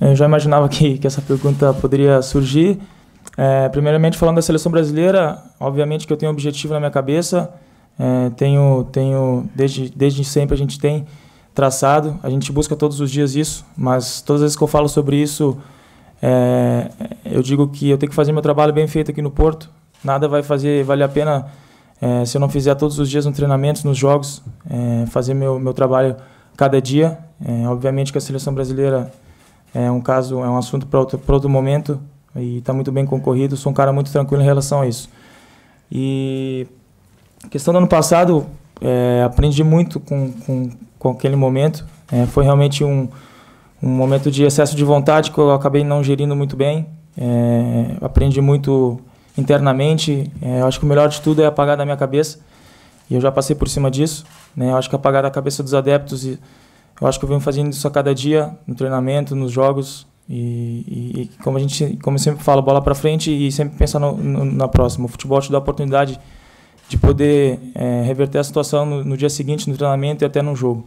Eu já imaginava que, que essa pergunta poderia surgir. É, primeiramente, falando da seleção brasileira, obviamente que eu tenho um objetivo na minha cabeça. É, tenho, tenho desde, desde sempre a gente tem traçado. A gente busca todos os dias isso, mas todas as vezes que eu falo sobre isso, é, eu digo que eu tenho que fazer meu trabalho bem feito aqui no Porto. Nada vai fazer valer a pena é, se eu não fizer todos os dias no treinamento, nos jogos, é, fazer meu, meu trabalho cada dia. É, obviamente que a seleção brasileira é um caso, é um assunto para outro, outro momento e está muito bem concorrido. Sou um cara muito tranquilo em relação a isso. E questão do ano passado, é, aprendi muito com, com, com aquele momento. É, foi realmente um, um momento de excesso de vontade que eu acabei não gerindo muito bem. É, aprendi muito internamente. É, eu acho que o melhor de tudo é apagar da minha cabeça. E eu já passei por cima disso. Né? Eu acho que apagar da cabeça dos adeptos e eu acho que eu venho fazendo isso a cada dia, no treinamento, nos jogos. E, e como a gente, como eu sempre falo, bola para frente e sempre pensar no, no, na próxima. O futebol te dá a oportunidade de poder é, reverter a situação no, no, dia seguinte, no treinamento e até no jogo.